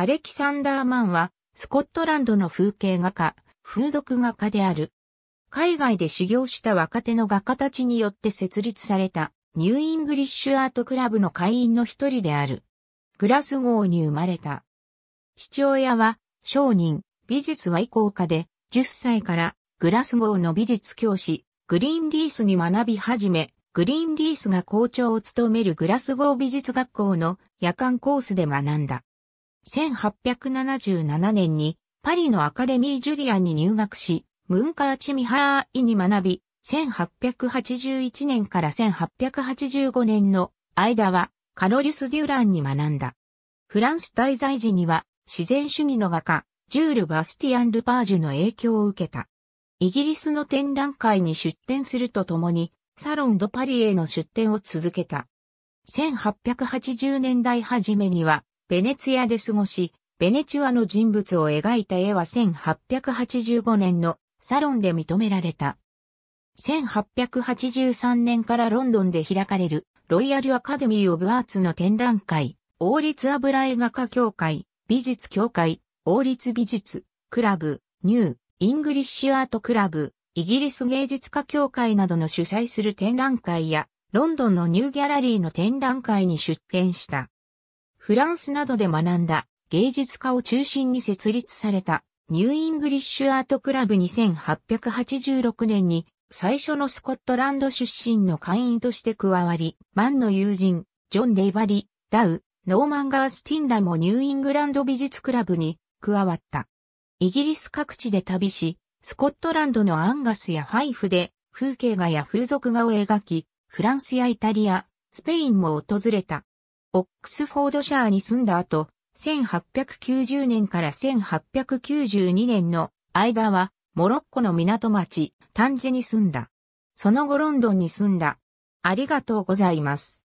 アレキサンダー・マンは、スコットランドの風景画家、風俗画家である。海外で修行した若手の画家たちによって設立された、ニューイングリッシュアートクラブの会員の一人である。グラスゴーに生まれた。父親は、商人、美術愛好家で、10歳からグラスゴーの美術教師、グリーンリースに学び始め、グリーンリースが校長を務めるグラスゴー美術学校の夜間コースで学んだ。1877年にパリのアカデミー・ジュリアンに入学し、ムンカーチミハーイに学び、1881年から1885年の間はカロリス・デュランに学んだ。フランス滞在時には自然主義の画家、ジュール・バスティアン・ルパージュの影響を受けた。イギリスの展覧会に出展するとともに、サロン・ド・パリへの出展を続けた。1880年代初めには、ベネツィアで過ごし、ベネチュアの人物を描いた絵は1885年のサロンで認められた。1883年からロンドンで開かれるロイヤルアカデミー・オブ・アーツの展覧会、王立油絵画家協会、美術協会、王立美術、クラブ、ニュー、イングリッシュアートクラブ、イギリス芸術家協会などの主催する展覧会や、ロンドンのニューギャラリーの展覧会に出展した。フランスなどで学んだ芸術家を中心に設立されたニューイングリッシュアートクラブ2886年に最初のスコットランド出身の会員として加わり、マンの友人、ジョン・デイバリ、ダウ、ノーマン・ガースティンらもニューイングランド美術クラブに加わった。イギリス各地で旅し、スコットランドのアンガスやファイフで風景画や風俗画を描き、フランスやイタリア、スペインも訪れた。オックスフォードシャーに住んだ後、1890年から1892年の間は、モロッコの港町、タンジェに住んだ。その後ロンドンに住んだ。ありがとうございます。